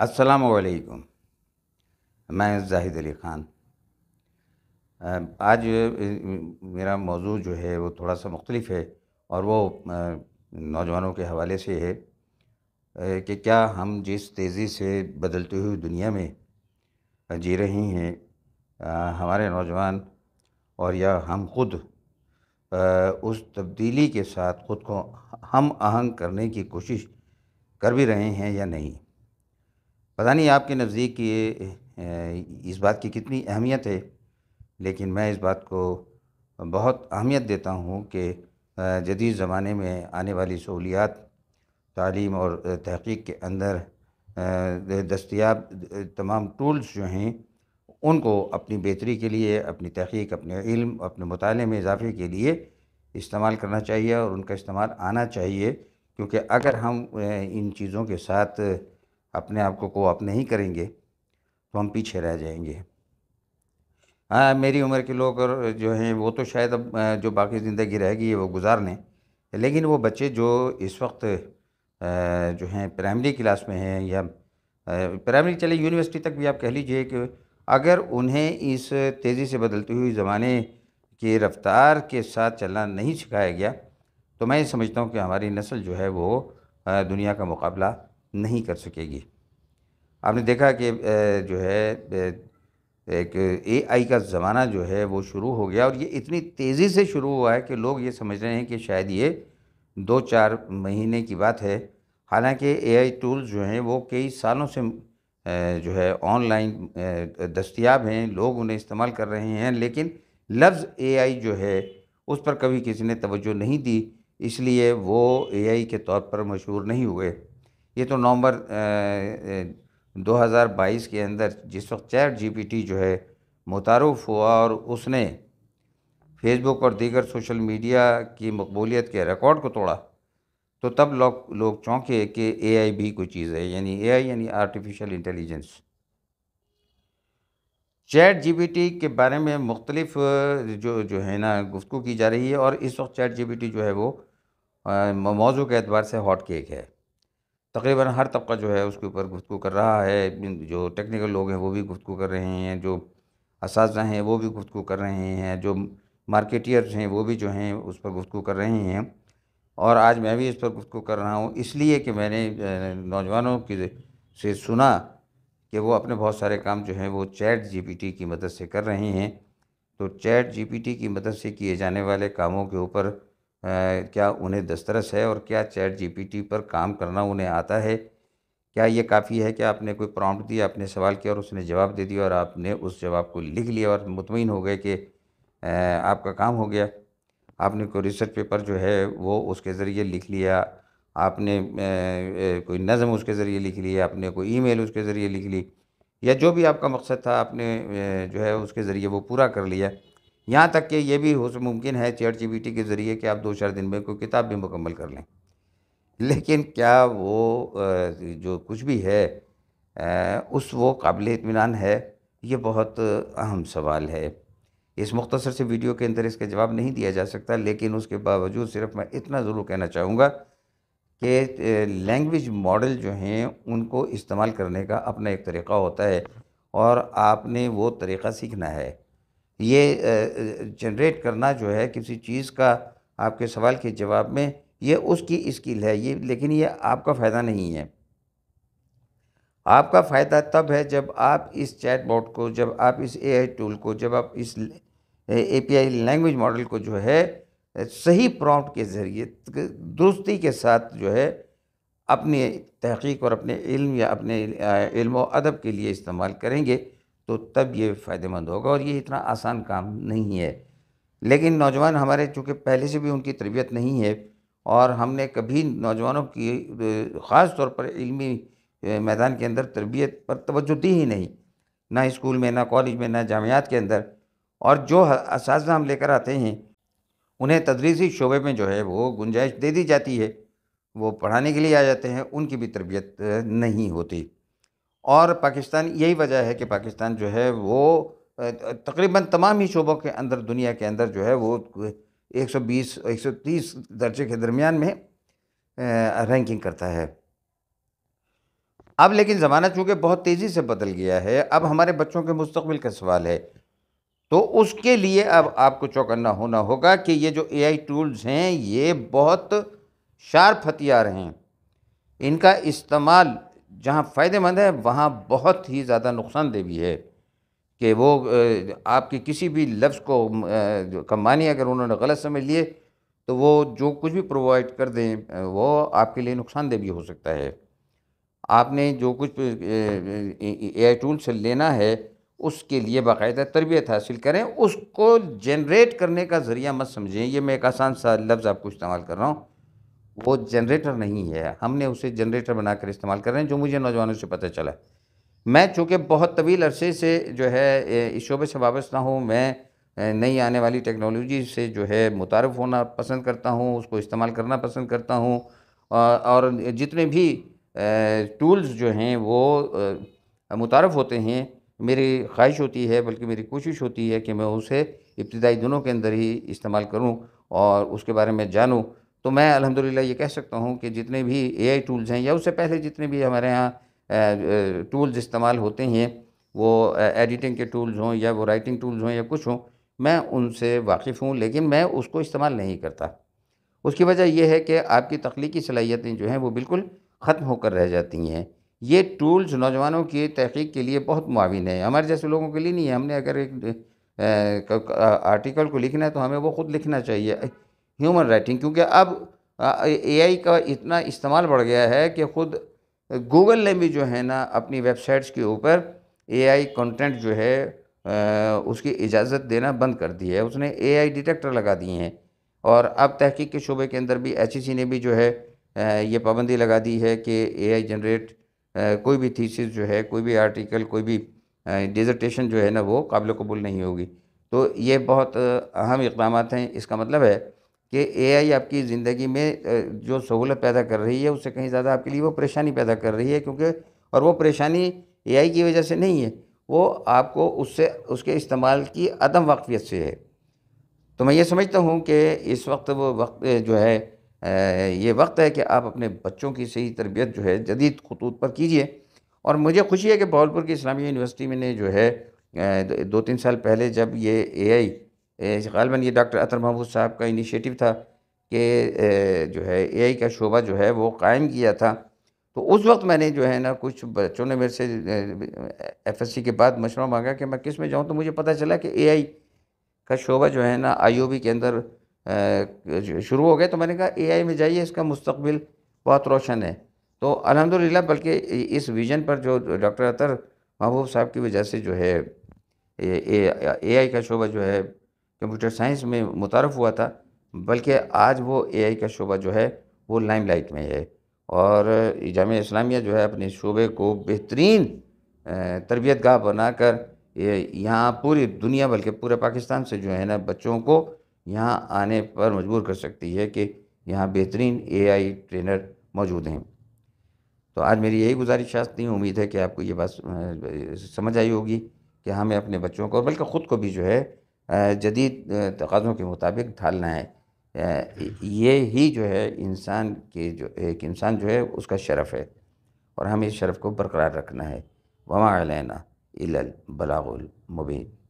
असलकुम मैं जाहिद अली ख़ान आज मेरा मौजू जो है वो थोड़ा सा मुख्तलिफ है और वो नौजवानों के हवाले से है कि क्या हम जिस तेज़ी से बदलती हुई दुनिया में जी रही हैं हमारे नौजवान और या हम खुद उस तब्दीली के साथ ख़ुद को हम आहंग करने की कोशिश कर भी रहे हैं या नहीं पता नहीं आपके नज़दीक ये इस बात की कितनी अहमियत है लेकिन मैं इस बात को बहुत अहमियत देता हूँ कि जदीद ज़माने में आने वाली सहूलियात तालीम और तहकीक के अंदर दस्तियाब तमाम टूल्स जो हैं उनको अपनी बेहतरी के लिए अपनी तहकीक अपने इल्म अपने मुताले में इजाफे के लिए इस्तेमाल करना चाहिए और उनका इस्तेमाल आना चाहिए क्योंकि अगर हम इन चीज़ों के साथ अपने आप को कोप नहीं करेंगे तो हम पीछे रह जाएंगे हाँ मेरी उम्र के लोग जो हैं वो तो शायद अब जो बाकी ज़िंदगी रहेगी है वो गुजार लें लेकिन वो बच्चे जो इस वक्त जो हैं प्राइमरी क्लास में हैं या प्राइमरी चले यूनिवर्सिटी तक भी आप कह लीजिए कि अगर उन्हें इस तेज़ी से बदलती हुई ज़माने की रफ़्तार के साथ चलना नहीं सिखाया गया तो मैं समझता हूँ कि हमारी नस्ल जो है वो दुनिया का मुकाबला नहीं कर सकेगी आपने देखा कि जो है एक एआई का ज़माना जो है वो शुरू हो गया और ये इतनी तेज़ी से शुरू हुआ है कि लोग ये समझ रहे हैं कि शायद ये दो चार महीने की बात है हालांकि एआई टूल्स जो हैं वो कई सालों से जो है ऑनलाइन दस्तियाब हैं लोग उन्हें इस्तेमाल कर रहे हैं लेकिन लफ्ज़ एआई जो है उस पर कभी किसी ने तवज्जो नहीं दी इसलिए वो एआई के तौर पर मशहूर नहीं हुए ये तो नवंबर 2022 के अंदर जिस वक्त चैट जीपीटी जो है मुतारफ़ हुआ और उसने फेसबुक और दीगर सोशल मीडिया की मकबूलियत के रिकॉर्ड को तोड़ा तो तब लोग लोग चौंके कि एआई भी कोई चीज़ है यानी एआई यानी आर्टिफिशियल इंटेलिजेंस चैट जीपीटी के बारे में मुख्तलिफ जो जो है ना गुफ्तु की जा रही है और इस वक्त चैट जीपीटी जो है वो मौजू के अतबार से हॉट केक है तकरीबन हर तबका जो है उसके ऊपर गुफ्तु कर रहा है जो टेक्निकल लोग हैं वो भी गुफ्तु कर रहे हैं जो इस हैं वो भी गुफ्तु कर रहे हैं जो मार्केटियर्स हैं वो भी जो हैं उस पर गुफ्तु कर रहे हैं और आज मैं भी इस पर गुफ्तु कर रहा हूँ इसलिए कि मैंने नौजवानों की से सुना कि वो अपने बहुत सारे काम जो हैं वो चैट जी की मदद से कर रहे हैं तो चैट जी की मदद से किए जाने वाले कामों के ऊपर क्या उन्हें दस्तरस है और क्या चैट जीपीटी पर काम करना उन्हें आता है क्या ये काफ़ी है कि आपने कोई प्रॉम्प्ट दिया आपने सवाल किया और उसने जवाब दे दिया और आपने उस जवाब को लिख लिया और मुतमिन हो गए कि आपका काम हो गया आपने कोई रिसर्च पेपर जो है वो उसके ज़रिए लिख लिया आपने कोई नज़म उसके ज़रिए लिख ली आपने कोई ईमेल उसके ज़रिए लिख ली या जो भी आपका मकसद था आपने जो है उसके ज़रिए वो पूरा कर लिया यहाँ तक कि ये भी हो मुमकिन है चेट जी के ज़रिए कि आप दो चार दिन में कोई किताब भी मुकम्मल कर लें लेकिन क्या वो जो कुछ भी है उस वो काबिल इतमान है ये बहुत अहम सवाल है इस मुख्तसर से वीडियो के अंदर इसका जवाब नहीं दिया जा सकता लेकिन उसके बावजूद सिर्फ मैं इतना ज़रूर कहना चाहूँगा कि लैंग्वेज मॉडल जो हैं उनको इस्तेमाल करने का अपना एक तरीक़ा होता है और आपने वो तरीक़ा सीखना है ये जनरेट करना जो है किसी चीज़ का आपके सवाल के जवाब में ये उसकी स्किल है ये लेकिन ये आपका फ़ायदा नहीं है आपका फ़ायदा तब है जब आप इस चैट बोर्ड को जब आप इस एआई टूल को जब आप इस एपीआई लैंग्वेज मॉडल को जो है सही प्रॉम्प्ट के ज़रिए दुरुस्ती के साथ जो है अपने तहकीक और अपने इल्म या अपने इल्म अदब के लिए इस्तेमाल करेंगे तो तब ये फ़ायदेमंद होगा और ये इतना आसान काम नहीं है लेकिन नौजवान हमारे चूँकि पहले से भी उनकी तरबियत नहीं है और हमने कभी नौजवानों की ख़ास तौर पर इलमी मैदान के अंदर तरबियत पर तोज्जो दी ही नहीं ना स्कूल में ना कॉलेज में ना जामियात के अंदर और जो इस हम लेकर आते हैं उन्हें तदरीसी शोबे में जो है वो गुंजाइश दे दी जाती है वो पढ़ाने के लिए आ जाते हैं उनकी भी तरबियत नहीं होती और पाकिस्तान यही वजह है कि पाकिस्तान जो है वो तकरीबन तमाम ही शोबों के अंदर दुनिया के अंदर जो है वो 120 130 दर्जे के दरमियान में रैंकिंग करता है अब लेकिन ज़माना चूँकि बहुत तेज़ी से बदल गया है अब हमारे बच्चों के मुस्तबिल का सवाल है तो उसके लिए अब आपको चौकन्ना होना होगा कि ये जो एआई टूल्स हैं ये बहुत शार्प हथियार हैं इनका इस्तेमाल जहाँ फ़ायदेमंद है वहाँ बहुत ही ज़्यादा नुकसानदेह भी है कि वो आपके किसी भी लफ्ज़ को कमानी अगर उन्होंने गलत समझ लिए तो वो जो कुछ भी प्रोवाइड कर दें वो आपके लिए नुकसानदेह भी हो सकता है आपने जो कुछ ए आई टूल से लेना है उसके लिए बाकायदा तरबियत हासिल करें उसको जनरेट करने का ज़रिया मत समझें ये मैं एक आसान सा लफ्ज़ आपको इस्तेमाल कर रहा हूँ वो जनरेटर नहीं है हमने उसे जनरेटर बनाकर इस्तेमाल कर रहे हैं जो मुझे नौजवानों से पता चला मैं चूँकि बहुत तवील अरसे से जो है इस शोबे से वाबस्त हूँ मैं नई आने वाली टेक्नोलॉजी से जो है मुतारफ़ होना पसंद करता हूँ उसको इस्तेमाल करना पसंद करता हूँ और जितने भी टूल्स जो हैं वो मुतारफ़ होते हैं मेरी ख्वाहिश होती है बल्कि मेरी कोशिश होती है कि मैं उसे इब्तदाई दिनों के अंदर ही इस्तेमाल करूँ और उसके बारे में जानूँ तो मैं अलहमदिल्ला ये कह सकता हूँ कि जितने भी ए टूल्स हैं या उससे पहले जितने भी हमारे यहाँ टूल्स इस्तेमाल होते हैं वो एडिटिंग के टूल्स हों या वो राइटिंग टूल्स हों या कुछ हों मैं उनसे वाकिफ़ हूँ लेकिन मैं उसको इस्तेमाल नहीं करता उसकी वजह यह है कि आपकी तख्लीकी सलाहियतें जो हैं वो बिल्कुल ख़त्म होकर रह जाती हैं ये टूल्स नौजवानों की तहकीक के लिए बहुत माविन है हमारे जैसे लोगों के लिए नहीं है हमने अगर एक आर्टिकल को लिखना है तो हमें वो ख़ुद लिखना चाहिए ह्यूमन राइटिंग क्योंकि अब एआई का इतना इस्तेमाल बढ़ गया है कि ख़ुद गूगल ने भी जो है ना अपनी वेबसाइट्स के ऊपर एआई कंटेंट जो है उसकी इजाज़त देना बंद कर दी है उसने एआई डिटेक्टर लगा दिए हैं और अब तहकीक के शुबे के अंदर भी एच e ने भी जो है ये पाबंदी लगा दी है कि ए जनरेट कोई भी थीसिस जो है कोई भी आर्टिकल कोई भी डिजर्टेशन जो है ना वो काबिल कबूल नहीं होगी तो ये बहुत अहम इकदाम हैं इसका मतलब है कि एआई आपकी ज़िंदगी में जो सहूलत पैदा कर रही है उससे कहीं ज़्यादा आपके लिए वो परेशानी पैदा कर रही है क्योंकि और वो परेशानी एआई की वजह से नहीं है वो आपको उससे उसके इस्तेमाल की अदम वाकफियत से है तो मैं ये समझता हूँ कि इस वक्त वो वक्त जो है ये वक्त है कि आप अपने बच्चों की सही तरबियत जो है जदीद खतूत पर कीजिए और मुझे खुशी है कि बहावलपुर की इस्लामी यूनिवर्सिटी में ने जो है दो तीन साल पहले जब ये एआई गालबा ये डॉक्टर अतर महबूद साहब का इनिशिएटिव था कि जो है एआई का शोबा जो है वो कायम किया था तो उस वक्त मैंने जो है ना कुछ बच्चों ने मेरे से एफएससी के बाद मशवरा मांगा कि मैं किस में जाऊँ तो मुझे पता चला कि एआई का शोबा जो है ना आईओबी के अंदर शुरू हो गया तो मैंने कहा ए में जाइए इसका मुस्तबिल बहुत रोशन है तो अलहमदिल्ला बल्कि इस विज़न पर जो डॉक्टर अतर महबूब साहब की वजह से जो है ए आई का शोबा जो है कंप्यूटर साइंस में मुतारफ़ हुआ था बल्कि आज वो एआई का शोबा जो है वो लाइम लाइट में है और जाम इस्लामिया जो है अपने शोबे को बेहतरीन तरबियत गाह बना कर यहाँ पूरी दुनिया बल्कि पूरे पाकिस्तान से जो है ना बच्चों को यहाँ आने पर मजबूर कर सकती है कि यहाँ बेहतरीन एआई ट्रेनर मौजूद हैं तो आज मेरी यही गुजारिश थी उम्मीद है कि आपको ये बात समझ आई होगी कि हमें अपने बच्चों को बल्कि ख़ुद को भी जो है जदीद तकाज़ों के मुताबिक ढालना है ये ही जो है इंसान के जो एक इंसान जो है उसका शरफ़ है और हमें इस शरफ़ को बरकरार रखना है वमा अलैना इलल बलागुल मुबीन